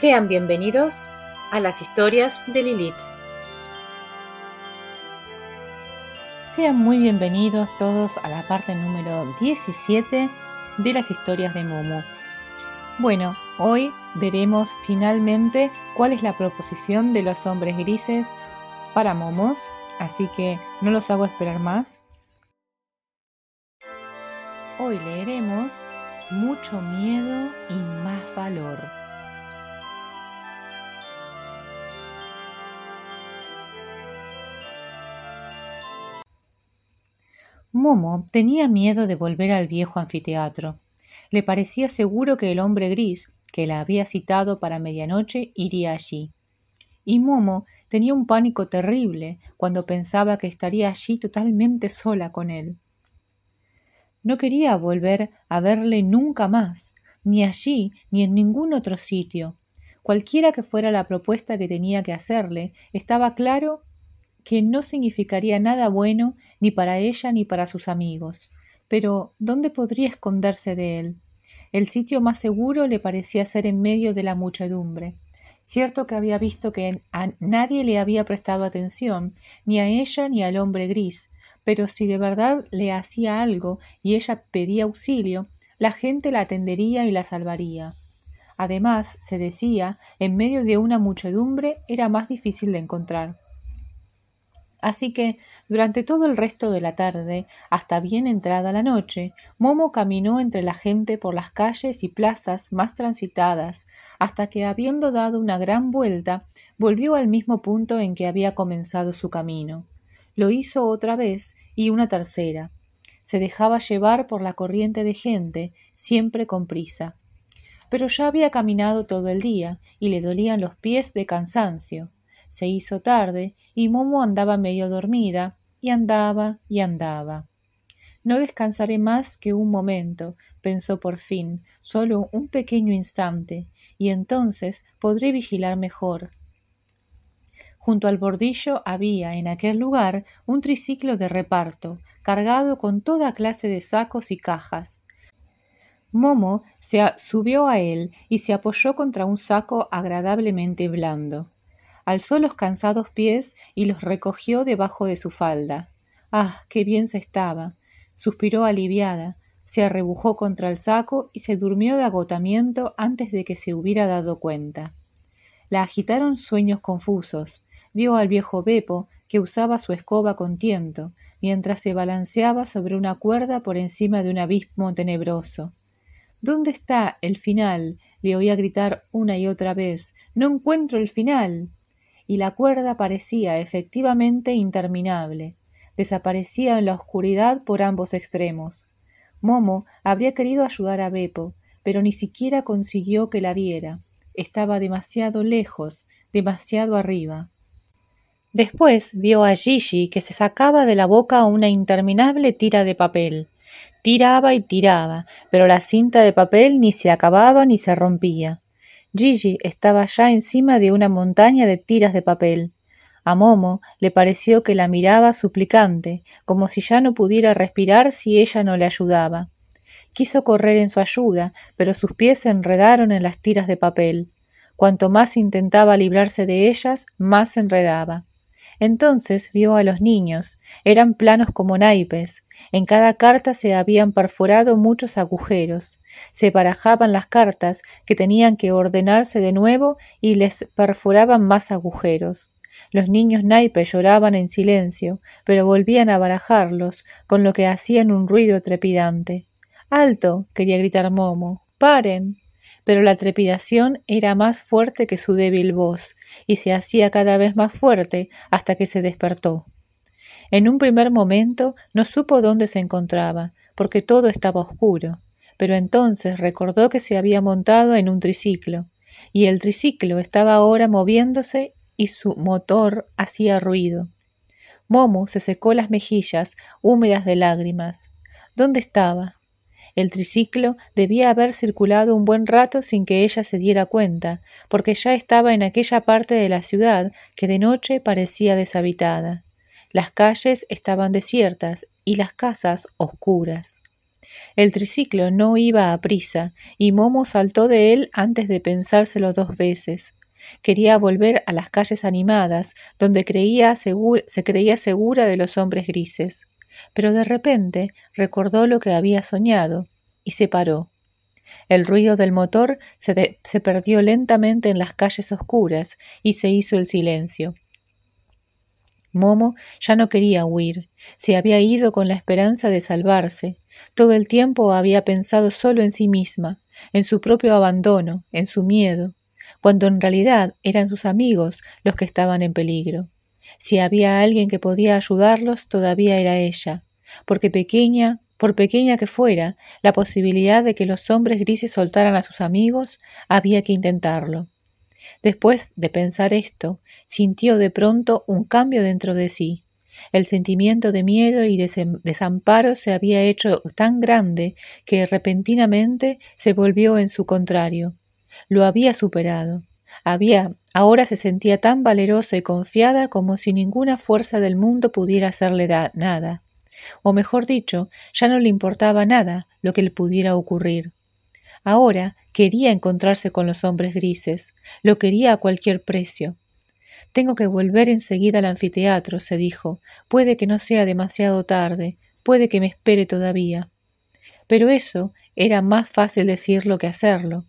Sean bienvenidos a las historias de Lilith. Sean muy bienvenidos todos a la parte número 17 de las historias de Momo. Bueno, hoy veremos finalmente cuál es la proposición de los hombres grises para Momo, así que no los hago esperar más. Hoy leeremos Mucho miedo y más valor. Momo tenía miedo de volver al viejo anfiteatro. Le parecía seguro que el hombre gris, que la había citado para medianoche, iría allí. Y Momo tenía un pánico terrible cuando pensaba que estaría allí totalmente sola con él. No quería volver a verle nunca más, ni allí ni en ningún otro sitio. Cualquiera que fuera la propuesta que tenía que hacerle, estaba claro que no significaría nada bueno ni para ella ni para sus amigos. Pero ¿dónde podría esconderse de él? El sitio más seguro le parecía ser en medio de la muchedumbre. Cierto que había visto que a nadie le había prestado atención, ni a ella ni al hombre gris, pero si de verdad le hacía algo y ella pedía auxilio, la gente la atendería y la salvaría. Además, se decía, en medio de una muchedumbre era más difícil de encontrar. Así que, durante todo el resto de la tarde, hasta bien entrada la noche, Momo caminó entre la gente por las calles y plazas más transitadas, hasta que, habiendo dado una gran vuelta, volvió al mismo punto en que había comenzado su camino. Lo hizo otra vez y una tercera. Se dejaba llevar por la corriente de gente, siempre con prisa. Pero ya había caminado todo el día y le dolían los pies de cansancio se hizo tarde y Momo andaba medio dormida, y andaba y andaba. No descansaré más que un momento, pensó por fin, solo un pequeño instante, y entonces podré vigilar mejor. Junto al bordillo había en aquel lugar un triciclo de reparto, cargado con toda clase de sacos y cajas. Momo se subió a él y se apoyó contra un saco agradablemente blando alzó los cansados pies y los recogió debajo de su falda. Ah, qué bien se estaba. suspiró aliviada, se arrebujó contra el saco y se durmió de agotamiento antes de que se hubiera dado cuenta. La agitaron sueños confusos. Vio al viejo Bepo, que usaba su escoba con tiento, mientras se balanceaba sobre una cuerda por encima de un abismo tenebroso. ¿Dónde está el final? le oía gritar una y otra vez. No encuentro el final y la cuerda parecía efectivamente interminable. Desaparecía en la oscuridad por ambos extremos. Momo habría querido ayudar a Beppo, pero ni siquiera consiguió que la viera. Estaba demasiado lejos, demasiado arriba. Después vio a Gigi que se sacaba de la boca una interminable tira de papel. Tiraba y tiraba, pero la cinta de papel ni se acababa ni se rompía. Gigi estaba ya encima de una montaña de tiras de papel. A Momo le pareció que la miraba suplicante, como si ya no pudiera respirar si ella no le ayudaba. Quiso correr en su ayuda, pero sus pies se enredaron en las tiras de papel. Cuanto más intentaba librarse de ellas, más se enredaba. Entonces vio a los niños. Eran planos como naipes. En cada carta se habían perforado muchos agujeros. Se barajaban las cartas, que tenían que ordenarse de nuevo, y les perforaban más agujeros. Los niños naipes lloraban en silencio, pero volvían a barajarlos, con lo que hacían un ruido trepidante. Alto. quería gritar Momo. Paren pero la trepidación era más fuerte que su débil voz, y se hacía cada vez más fuerte hasta que se despertó. En un primer momento no supo dónde se encontraba, porque todo estaba oscuro, pero entonces recordó que se había montado en un triciclo, y el triciclo estaba ahora moviéndose y su motor hacía ruido. Momo se secó las mejillas húmedas de lágrimas. ¿Dónde estaba? El triciclo debía haber circulado un buen rato sin que ella se diera cuenta, porque ya estaba en aquella parte de la ciudad que de noche parecía deshabitada. Las calles estaban desiertas y las casas oscuras. El triciclo no iba a prisa, y Momo saltó de él antes de pensárselo dos veces. Quería volver a las calles animadas, donde creía se creía segura de los hombres grises pero de repente recordó lo que había soñado y se paró. El ruido del motor se, perdió lentamente en las calles oscuras y se hizo el silencio. Momo ya no quería huir, se había ido con la esperanza de salvarse. Todo el tiempo había pensado solo en sí misma, en su propio abandono, en su miedo, cuando en realidad eran sus amigos los que estaban en peligro. Si había alguien que podía ayudarlos, todavía era ella, porque pequeña, por pequeña que fuera, la posibilidad de que los hombres grises soltaran a sus amigos, había que intentarlo. Después de pensar esto, sintió de pronto un cambio dentro de sí. El sentimiento de miedo y desamparo se había hecho tan grande que repentinamente se volvió en su contrario. Lo había superado había ahora se sentía tan valerosa y confiada como si ninguna fuerza del mundo pudiera hacerle nada. O mejor dicho, ya no le importaba nada lo que le pudiera ocurrir. Ahora quería encontrarse con los hombres grises, lo quería a cualquier precio. Tengo que volver enseguida al anfiteatro, se dijo. Puede que no sea demasiado tarde, puede que me espere todavía. Pero eso era más fácil decirlo que hacerlo.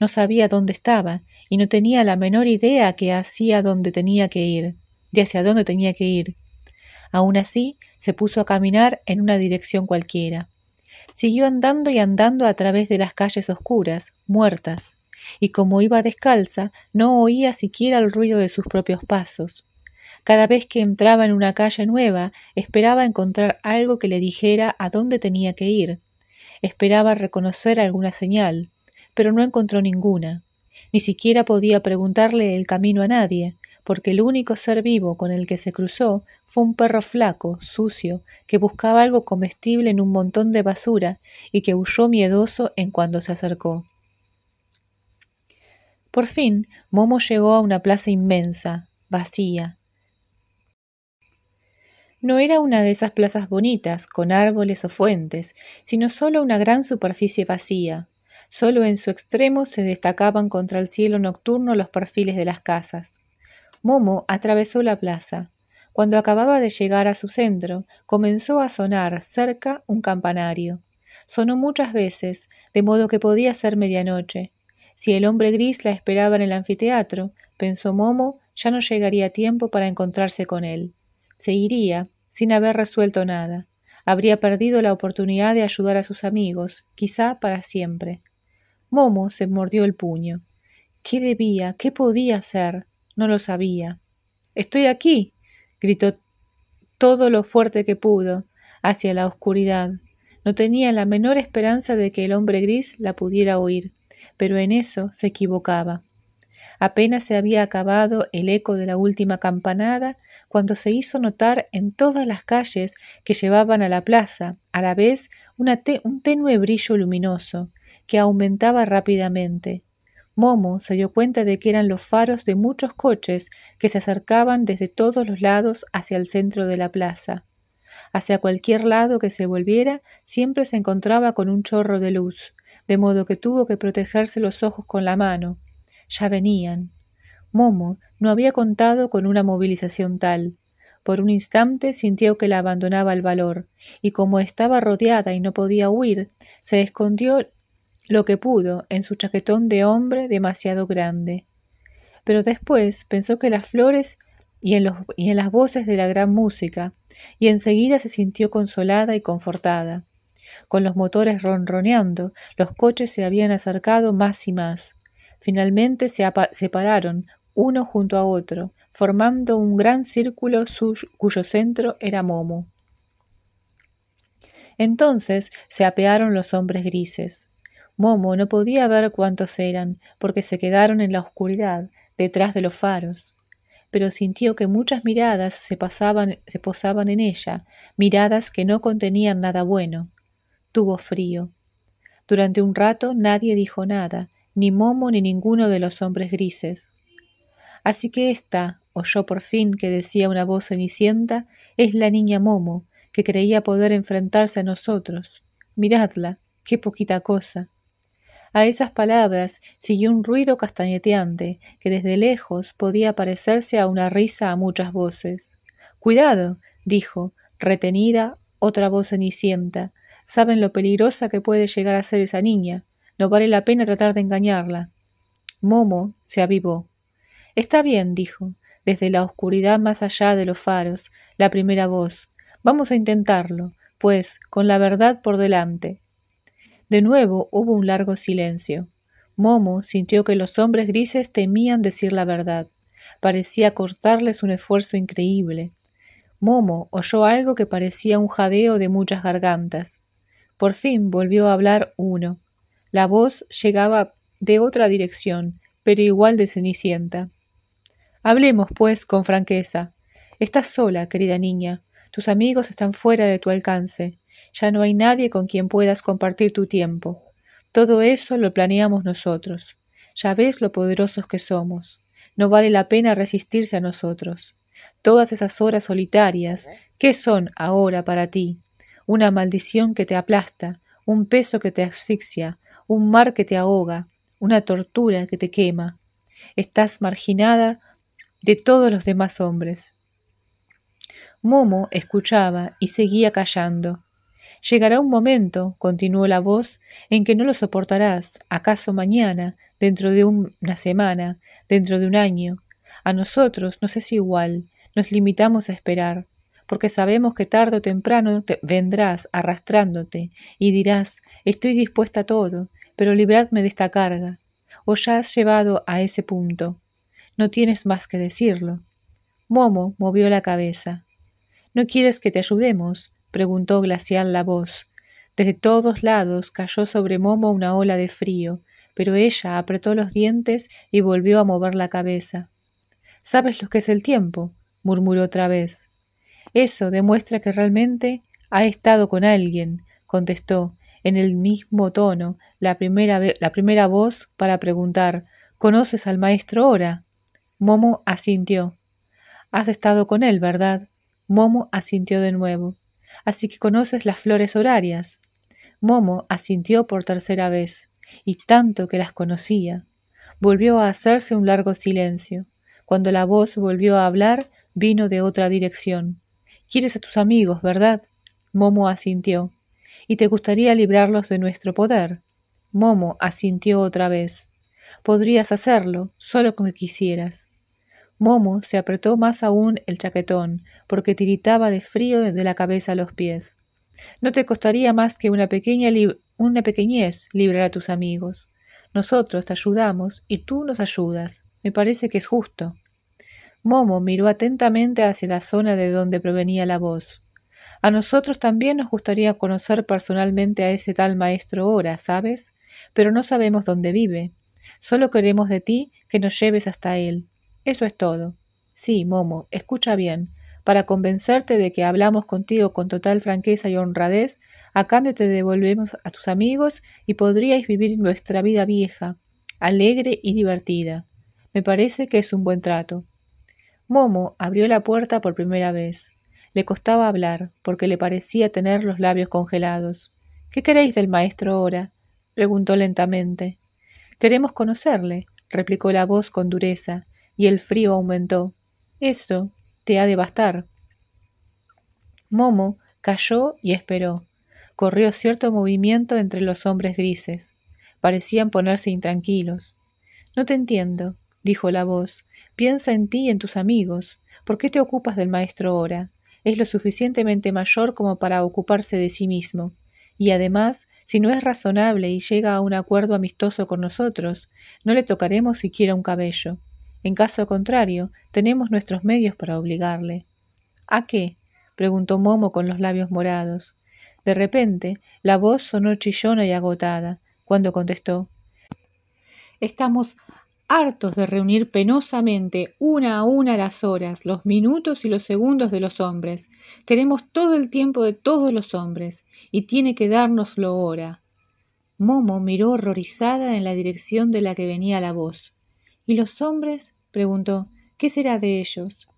No sabía dónde estaba, y no tenía la menor idea que hacía dónde tenía que ir, de hacia dónde tenía que ir. Aún así, se puso a caminar en una dirección cualquiera. Siguió andando y andando a través de las calles oscuras, muertas, y como iba descalza, no oía siquiera el ruido de sus propios pasos. Cada vez que entraba en una calle nueva, esperaba encontrar algo que le dijera a dónde tenía que ir. Esperaba reconocer alguna señal, pero no encontró ninguna. Ni siquiera podía preguntarle el camino a nadie, porque el único ser vivo con el que se cruzó fue un perro flaco, sucio, que buscaba algo comestible en un montón de basura y que huyó miedoso en cuanto se acercó. Por fin, Momo llegó a una plaza inmensa, vacía. No era una de esas plazas bonitas, con árboles o fuentes, sino solo una gran superficie vacía, Solo en su extremo se destacaban contra el cielo nocturno los perfiles de las casas. Momo atravesó la plaza. Cuando acababa de llegar a su centro, comenzó a sonar cerca un campanario. Sonó muchas veces, de modo que podía ser medianoche. Si el hombre gris la esperaba en el anfiteatro, pensó Momo, ya no llegaría a tiempo para encontrarse con él. Se iría, sin haber resuelto nada. Habría perdido la oportunidad de ayudar a sus amigos, quizá para siempre. Momo se mordió el puño. ¿Qué debía? ¿Qué podía hacer? No lo sabía. Estoy aquí. gritó todo lo fuerte que pudo, hacia la oscuridad. No tenía la menor esperanza de que el hombre gris la pudiera oír, pero en eso se equivocaba. Apenas se había acabado el eco de la última campanada cuando se hizo notar en todas las calles que llevaban a la plaza, a la vez un tenue brillo luminoso, que aumentaba rápidamente. Momo se dio cuenta de que eran los faros de muchos coches que se acercaban desde todos los lados hacia el centro de la plaza. Hacia cualquier lado que se volviera, siempre se encontraba con un chorro de luz, de modo que tuvo que protegerse los ojos con la mano. Ya venían. Momo no había contado con una movilización tal. Por un instante sintió que la abandonaba el valor, y como estaba rodeada y no podía huir, se escondió lo que pudo en su chaquetón de hombre demasiado grande. Pero después pensó que las flores y en, y en las voces de la gran música, y enseguida se sintió consolada y confortada. Con los motores ronroneando, los coches se habían acercado más y más. Finalmente se separaron uno junto a otro, formando un gran círculo cuyo centro era Momo. Entonces se apearon los hombres grises. Momo no podía ver cuántos eran, porque se quedaron en la oscuridad, detrás de los faros, pero sintió que muchas miradas se, pasaban, posaban en ella, miradas que no contenían nada bueno. Tuvo frío. Durante un rato nadie dijo nada, ni Momo ni ninguno de los hombres grises. Así que esta, oyó por fin que decía una voz cenicienta, es la niña Momo, que creía poder enfrentarse a nosotros. Miradla, qué poquita cosa. A esas palabras siguió un ruido castañeteante que desde lejos podía parecerse a una risa a muchas voces. Cuidado, dijo, retenida otra voz cenicienta. Saben lo peligrosa que puede llegar a ser esa niña. No vale la pena tratar de engañarla. Momo se avivó. Está bien, dijo, desde la oscuridad más allá de los faros, la primera voz. Vamos a intentarlo, pues, con la verdad por delante. De nuevo hubo un largo silencio. Momo sintió que los hombres grises temían decir la verdad. Parecía cortarles un esfuerzo increíble. Momo oyó algo que parecía un jadeo de muchas gargantas. Por fin volvió a hablar uno. La voz llegaba de otra dirección, pero igual de cenicienta. Hablemos, pues, con franqueza. Estás sola, querida niña. Tus amigos están fuera de tu alcance. Ya no hay nadie con quien puedas compartir tu tiempo. Todo eso lo planeamos nosotros. Ya ves lo poderosos que somos. No vale la pena resistirse a nosotros. Todas esas horas solitarias, ¿qué son ahora para ti? Una maldición que te aplasta, un peso que te asfixia, un mar que te ahoga, una tortura que te quema. Estás marginada de todos los demás hombres. Momo escuchaba y seguía callando. Llegará un momento, continuó la voz, en que no lo soportarás, acaso mañana, dentro de una semana, dentro de un año. A nosotros nos es igual, nos limitamos a esperar, porque sabemos que tarde o temprano te vendrás arrastrándote y dirás, estoy dispuesta a todo, pero libradme de esta carga. O ya has llevado a ese punto. No tienes más que decirlo. Momo movió la cabeza. No quieres que te ayudemos, preguntó glacial la voz. Desde todos lados cayó sobre Momo una ola de frío, pero ella apretó los dientes y volvió a mover la cabeza. ¿Sabes lo que es el tiempo? murmuró otra vez. Eso demuestra que realmente ha estado con alguien, contestó, en el mismo tono, la primera, la primera voz para preguntar ¿Conoces al maestro Ora? Momo asintió. Has estado con él, ¿verdad? Momo asintió de nuevo así que conoces las flores horarias. Momo asintió por tercera vez, y tanto que las conocía. Volvió a hacerse un largo silencio. Cuando la voz volvió a hablar, vino de otra dirección. Quieres a tus amigos, ¿verdad? Momo asintió. Y te gustaría librarlos de nuestro poder. Momo asintió otra vez. Podrías hacerlo, solo con que quisieras. Momo se apretó más aún el chaquetón, porque tiritaba de frío de la cabeza a los pies. No te costaría más que una pequeña una pequeñez librar a tus amigos. Nosotros te ayudamos y tú nos ayudas. Me parece que es justo. Momo miró atentamente hacia la zona de donde provenía la voz. A nosotros también nos gustaría conocer personalmente a ese tal maestro Ora, ¿sabes? Pero no sabemos dónde vive. Solo queremos de ti que nos lleves hasta él. Eso es todo. Sí, Momo, escucha bien. Para convencerte de que hablamos contigo con total franqueza y honradez, a cambio te devolvemos a tus amigos y podríais vivir nuestra vida vieja, alegre y divertida. Me parece que es un buen trato. Momo abrió la puerta por primera vez. Le costaba hablar, porque le parecía tener los labios congelados. ¿Qué queréis del maestro ahora? preguntó lentamente. Queremos conocerle, replicó la voz con dureza y el frío aumentó. Esto te ha de bastar. Momo calló y esperó. Corrió cierto movimiento entre los hombres grises. Parecían ponerse intranquilos. No te entiendo, dijo la voz. Piensa en ti y en tus amigos. ¿Por qué te ocupas del maestro ahora Es lo suficientemente mayor como para ocuparse de sí mismo. Y además, si no es razonable y llega a un acuerdo amistoso con nosotros, no le tocaremos siquiera un cabello. En caso contrario, tenemos nuestros medios para obligarle. ¿A qué? preguntó Momo con los labios morados. De repente, la voz sonó chillona y agotada, cuando contestó Estamos hartos de reunir penosamente una a una las horas, los minutos y los segundos de los hombres. Queremos todo el tiempo de todos los hombres, y tiene que dárnoslo ahora. Momo miró horrorizada en la dirección de la que venía la voz. ¿Y los hombres? preguntó. ¿Qué será de ellos?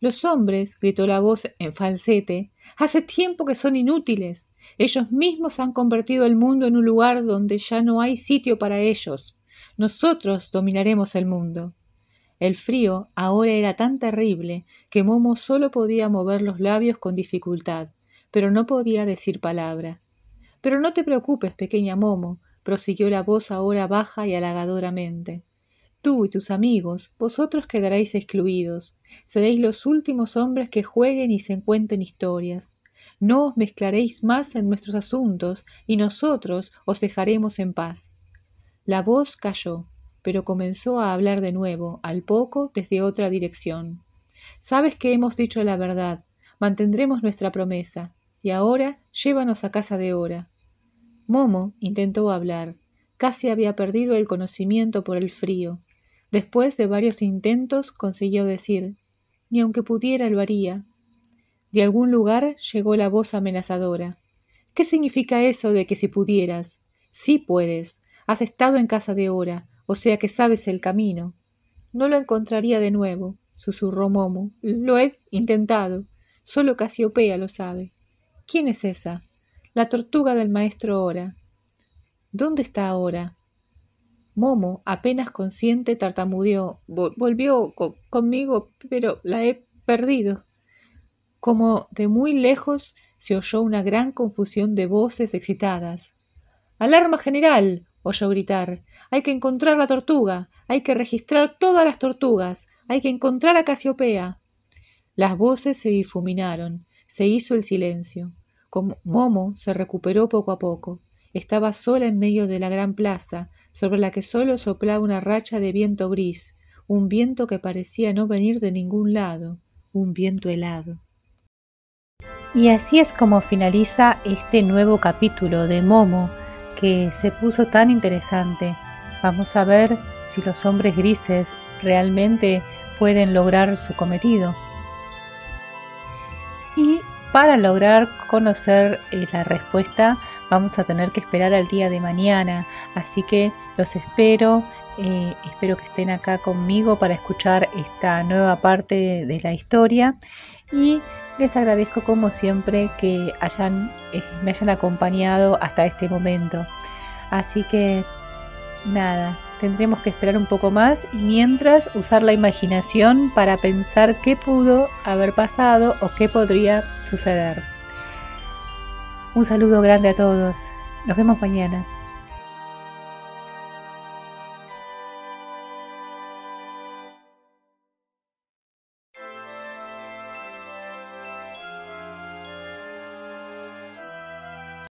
Los hombres, gritó la voz en falsete, hace tiempo que son inútiles. Ellos mismos han convertido el mundo en un lugar donde ya no hay sitio para ellos. Nosotros dominaremos el mundo. El frío ahora era tan terrible que Momo solo podía mover los labios con dificultad, pero no podía decir palabra. Pero no te preocupes, pequeña Momo, prosiguió la voz ahora baja y halagadoramente. Tú y tus amigos, vosotros quedaréis excluidos, seréis los últimos hombres que jueguen y se encuentren historias. No os mezclaréis más en nuestros asuntos, y nosotros os dejaremos en paz. La voz calló, pero comenzó a hablar de nuevo, al poco, desde otra dirección. Sabes que hemos dicho la verdad, mantendremos nuestra promesa, y ahora llévanos a casa de hora. Momo intentó hablar, casi había perdido el conocimiento por el frío, Después de varios intentos consiguió decir, ni aunque pudiera lo haría. De algún lugar llegó la voz amenazadora. ¿Qué significa eso de que si pudieras? Sí puedes. Has estado en casa de hora, o sea que sabes el camino. No lo encontraría de nuevo, susurró Momo. Lo he intentado. Solo Casiopea lo sabe. ¿Quién es esa? La tortuga del maestro Hora. ¿Dónde está ahora? Momo, apenas consciente, tartamudeó. Volvió conmigo, pero la he perdido. Como de muy lejos se oyó una gran confusión de voces excitadas. ¡Alarma general! oyó gritar. Hay que encontrar la tortuga. Hay que registrar todas las tortugas. Hay que encontrar a Casiopea. Las voces se difuminaron. Se hizo el silencio. Como Momo se recuperó poco a poco. Estaba sola en medio de la gran plaza, sobre la que solo soplaba una racha de viento gris, un viento que parecía no venir de ningún lado, un viento helado. Y así es como finaliza este nuevo capítulo de Momo, que se puso tan interesante. Vamos a ver si los hombres grises realmente pueden lograr su cometido. Y para lograr conocer eh, la respuesta vamos a tener que esperar al día de mañana, así que los espero, eh, espero que estén acá conmigo para escuchar esta nueva parte de, la historia y les agradezco como siempre que eh, me hayan acompañado hasta este momento. Así que nada, tendremos que esperar un poco más y mientras usar la imaginación para pensar qué pudo haber pasado o qué podría suceder. Un saludo grande a todos. Nos vemos mañana.